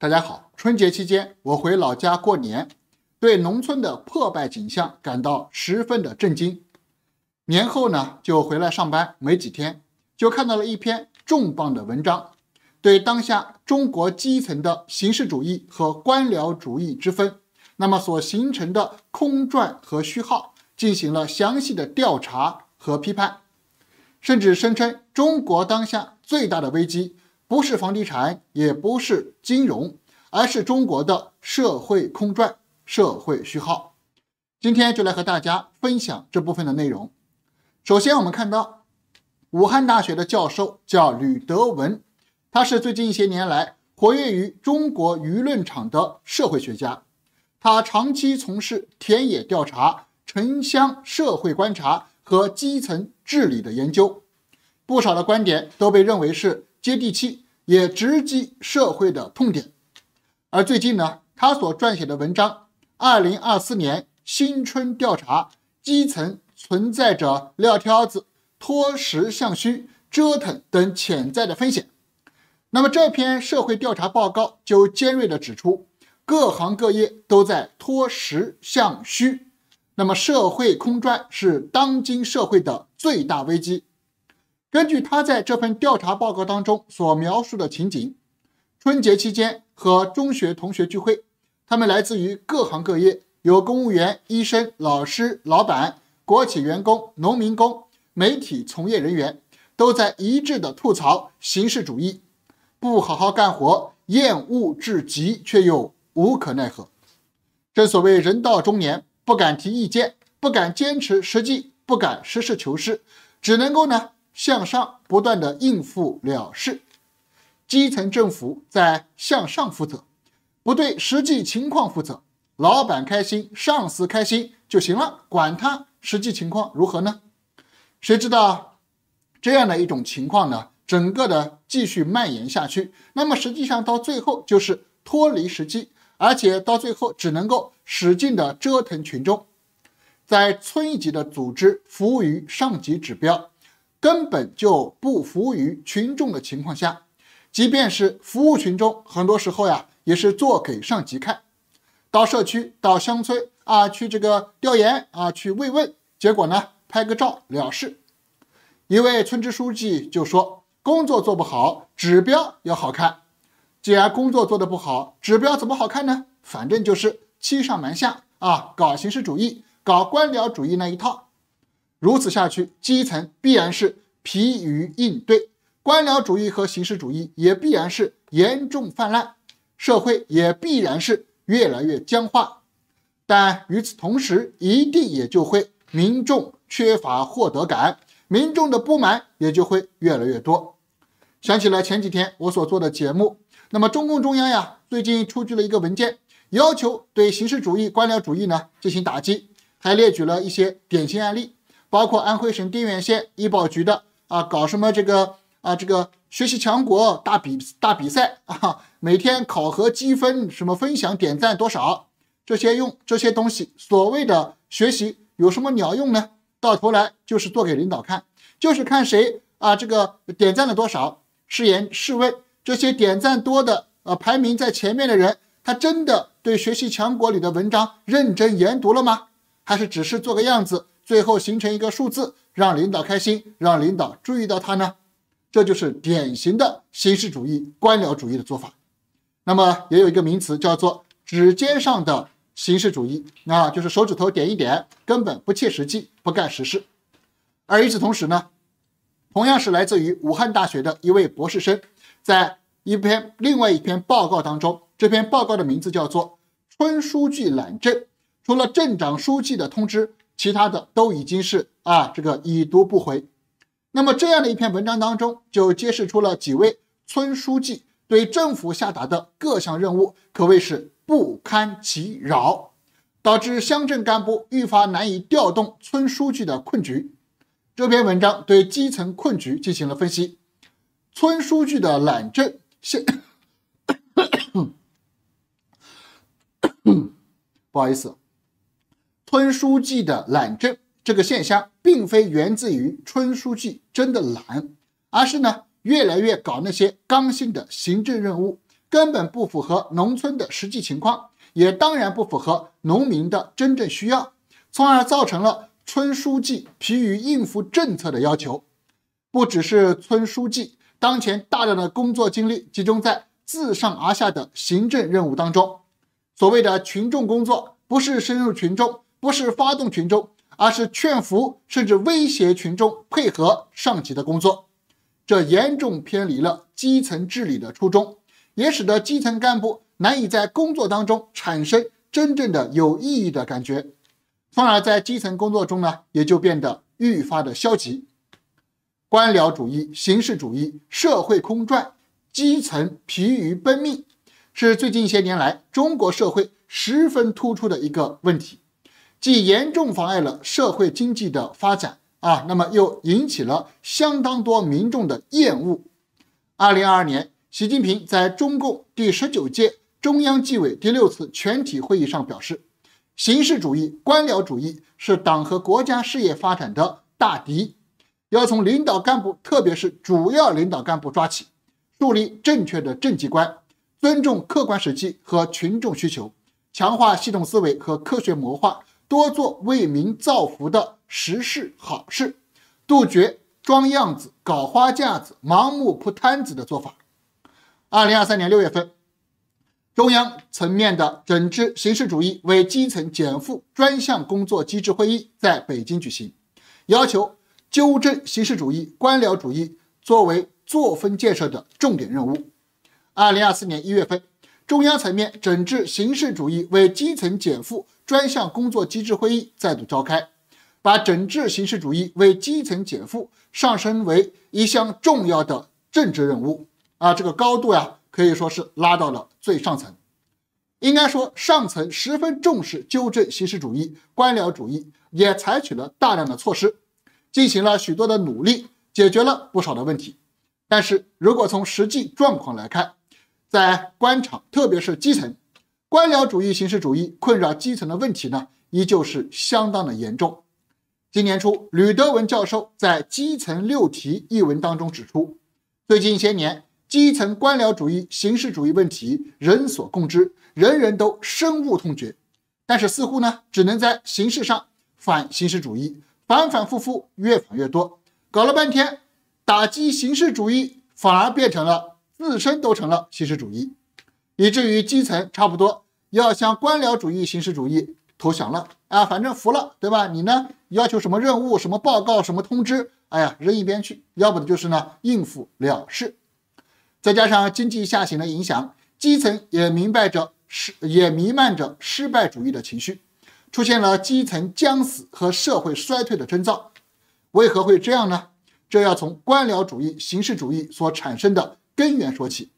大家好，春节期间我回老家过年，对农村的破败景象感到十分的震惊。年后呢，就回来上班，没几天就看到了一篇重磅的文章，对当下中国基层的形式主义和官僚主义之分，那么所形成的空转和虚耗进行了详细的调查和批判，甚至声称中国当下最大的危机。不是房地产，也不是金融，而是中国的社会空转、社会虚耗。今天就来和大家分享这部分的内容。首先，我们看到武汉大学的教授叫吕德文，他是最近一些年来活跃于中国舆论场的社会学家，他长期从事田野调查、城乡社会观察和基层治理的研究，不少的观点都被认为是。接地气，也直击社会的痛点。而最近呢，他所撰写的文章《二零二四年新春调查：基层存在着撂挑子、脱实向虚、折腾等潜在的风险》。那么这篇社会调查报告就尖锐地指出，各行各业都在脱实向虚。那么社会空转是当今社会的最大危机。根据他在这份调查报告当中所描述的情景，春节期间和中学同学聚会，他们来自于各行各业，有公务员、医生、老师、老板、国企员工、农民工、媒体从业人员，都在一致的吐槽形式主义，不好好干活，厌恶至极，却又无可奈何。正所谓人到中年，不敢提意见，不敢坚持实际，不敢实事求是，只能够呢。向上不断的应付了事，基层政府在向上负责，不对实际情况负责，老板开心、上司开心就行了，管他实际情况如何呢？谁知道这样的一种情况呢？整个的继续蔓延下去，那么实际上到最后就是脱离实际，而且到最后只能够使劲的折腾群众，在村一级的组织服务于上级指标。根本就不服务于群众的情况下，即便是服务群众，很多时候呀也是做给上级看。到社区、到乡村啊，去这个调研啊，去慰问，结果呢拍个照了事。一位村支书记就说：“工作做不好，指标要好看。既然工作做得不好，指标怎么好看呢？反正就是欺上瞒下啊，搞形式主义，搞官僚主义那一套。”如此下去，基层必然是疲于应对，官僚主义和形式主义也必然是严重泛滥，社会也必然是越来越僵化。但与此同时，一定也就会民众缺乏获得感，民众的不满也就会越来越多。想起了前几天我所做的节目，那么中共中央呀，最近出具了一个文件，要求对形式主义、官僚主义呢进行打击，还列举了一些典型案例。包括安徽省定远县医保局的啊，搞什么这个啊，这个学习强国大比大比赛啊，每天考核积分，什么分享点赞多少，这些用这些东西所谓的学习有什么鸟用呢？到头来就是做给领导看，就是看谁啊这个点赞了多少，誓言试问这些点赞多的呃排名在前面的人，他真的对学习强国里的文章认真研读了吗？还是只是做个样子？最后形成一个数字，让领导开心，让领导注意到他呢？这就是典型的形式主义、官僚主义的做法。那么也有一个名词叫做“指尖上的形式主义”，啊，就是手指头点一点，根本不切实际，不干实事。而与此同时呢，同样是来自于武汉大学的一位博士生，在一篇另外一篇报告当中，这篇报告的名字叫做《村书记懒政》，除了镇长、书记的通知。其他的都已经是啊，这个已读不回。那么这样的一篇文章当中，就揭示出了几位村书记对政府下达的各项任务可谓是不堪其扰，导致乡镇干部愈发难以调动村书记的困局。这篇文章对基层困局进行了分析，村书记的懒政。不好意思。村书记的懒政这个现象，并非源自于村书记真的懒，而是呢，越来越搞那些刚性的行政任务，根本不符合农村的实际情况，也当然不符合农民的真正需要，从而造成了村书记疲于应付政策的要求。不只是村书记，当前大量的工作精力集中在自上而下的行政任务当中，所谓的群众工作，不是深入群众。不是发动群众，而是劝服甚至威胁群众配合上级的工作，这严重偏离了基层治理的初衷，也使得基层干部难以在工作当中产生真正的有意义的感觉，从而在基层工作中呢也就变得愈发的消极。官僚主义、形式主义、社会空转、基层疲于奔命，是最近一些年来中国社会十分突出的一个问题。既严重妨碍了社会经济的发展啊，那么又引起了相当多民众的厌恶。二零二二年，习近平在中共第十九届中央纪委第六次全体会议上表示，形式主义、官僚主义是党和国家事业发展的大敌，要从领导干部特别是主要领导干部抓起，树立正确的政绩观，尊重客观实际和群众需求，强化系统思维和科学谋划。多做为民造福的实事好事，杜绝装样子、搞花架子、盲目铺摊子的做法。二零二三年六月份，中央层面的整治形式主义为基层减负专项工作机制会议在北京举行，要求纠正形式主义、官僚主义作为作风建设的重点任务。二零二四年一月份。中央层面整治形式主义为基层减负专项工作机制会议再度召开，把整治形式主义为基层减负上升为一项重要的政治任务啊，这个高度呀可以说是拉到了最上层。应该说，上层十分重视纠正形式主义、官僚主义，也采取了大量的措施，进行了许多的努力，解决了不少的问题。但是如果从实际状况来看，在官场，特别是基层，官僚主义、形式主义困扰基层的问题呢，依旧是相当的严重。今年初，吕德文教授在《基层六题》一文当中指出，最近一些年，基层官僚主义、形式主义问题人所共知，人人都深恶痛绝，但是似乎呢，只能在形式上反形式主义，反反复复，越反越多，搞了半天，打击形式主义反而变成了。自身都成了形式主义，以至于基层差不多要向官僚主义、形式主义投降了啊！反正服了，对吧？你呢？要求什么任务、什么报告、什么通知？哎呀，扔一边去。要不的就是呢，应付了事。再加上经济下行的影响，基层也明白着失也弥漫着失败主义的情绪，出现了基层将死和社会衰退的征兆。为何会这样呢？这要从官僚主义、形式主义所产生的。根源说起，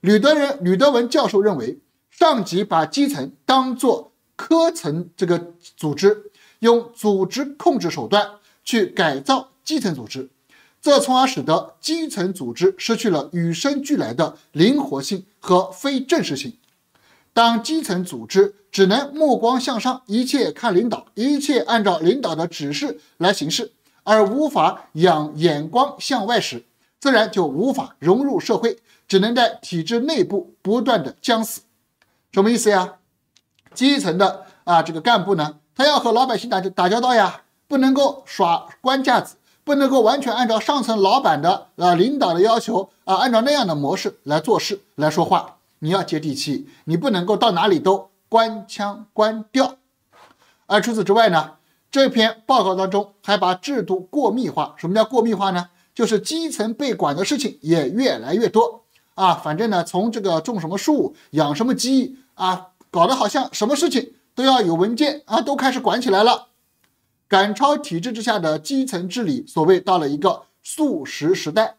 吕德仁、吕德文教授认为，上级把基层当作科层这个组织，用组织控制手段去改造基层组织，这从而使得基层组织失去了与生俱来的灵活性和非正式性。当基层组织只能目光向上，一切看领导，一切按照领导的指示来行事，而无法仰眼光向外时。自然就无法融入社会，只能在体制内部不断的将死。什么意思呀？基层的啊，这个干部呢，他要和老百姓打交打交道呀，不能够耍官架子，不能够完全按照上层老板的啊领导的要求啊，按照那样的模式来做事来说话。你要接地气，你不能够到哪里都官腔官调。而除此之外呢，这篇报告当中还把制度过密化。什么叫过密化呢？就是基层被管的事情也越来越多啊！反正呢，从这个种什么树、养什么鸡啊，搞得好像什么事情都要有文件啊，都开始管起来了。赶超体制之下的基层治理，所谓到了一个速食时代，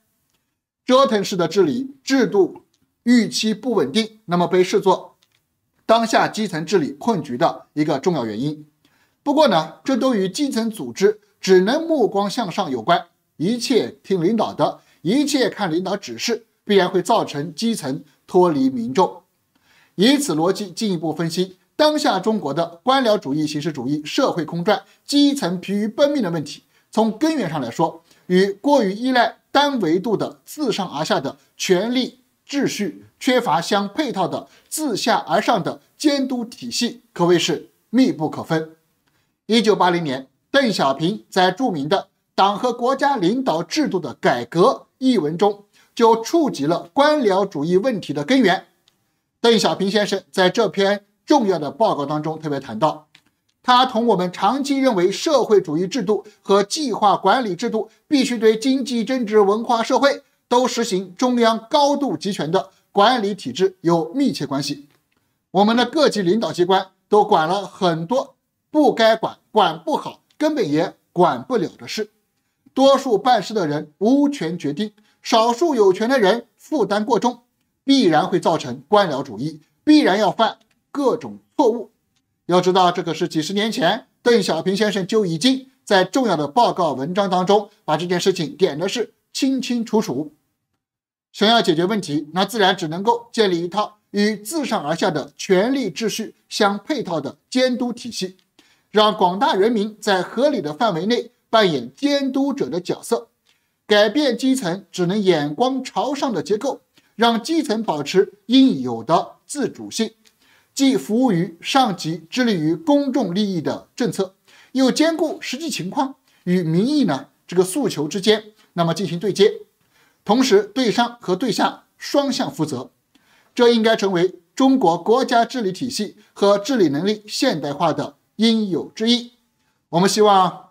折腾式的治理制度预期不稳定，那么被视作当下基层治理困局的一个重要原因。不过呢，这都与基层组织只能目光向上有关。一切听领导的，一切看领导指示，必然会造成基层脱离民众。以此逻辑进一步分析当下中国的官僚主义、形式主义、社会空转、基层疲于奔命的问题，从根源上来说，与过于依赖单维度的自上而下的权力秩序，缺乏相配套的自下而上的监督体系，可谓是密不可分。一九八零年，邓小平在著名的。党和国家领导制度的改革一文中就触及了官僚主义问题的根源。邓小平先生在这篇重要的报告当中特别谈到，他同我们长期认为社会主义制度和计划管理制度必须对经济、政治、文化、社会都实行中央高度集权的管理体制有密切关系。我们的各级领导机关都管了很多不该管、管不好、根本也管不了的事。多数办事的人无权决定，少数有权的人负担过重，必然会造成官僚主义，必然要犯各种错误。要知道，这可是几十年前邓小平先生就已经在重要的报告文章当中把这件事情点的是清清楚楚。想要解决问题，那自然只能够建立一套与自上而下的权力秩序相配套的监督体系，让广大人民在合理的范围内。扮演监督者的角色，改变基层只能眼光朝上的结构，让基层保持应有的自主性，既服务于上级，致力于公众利益的政策，又兼顾实际情况与民意呢这个诉求之间，那么进行对接，同时对上和对下双向负责，这应该成为中国国家治理体系和治理能力现代化的应有之义。我们希望。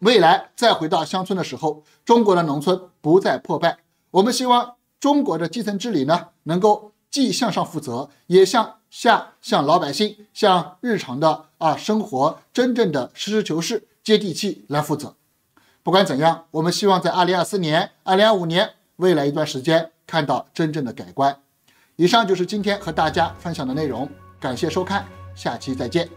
未来再回到乡村的时候，中国的农村不再破败。我们希望中国的基层治理呢，能够既向上负责，也向下向老百姓、向日常的啊生活真正的实事求是、接地气来负责。不管怎样，我们希望在2024年、2025年未来一段时间看到真正的改观。以上就是今天和大家分享的内容，感谢收看，下期再见。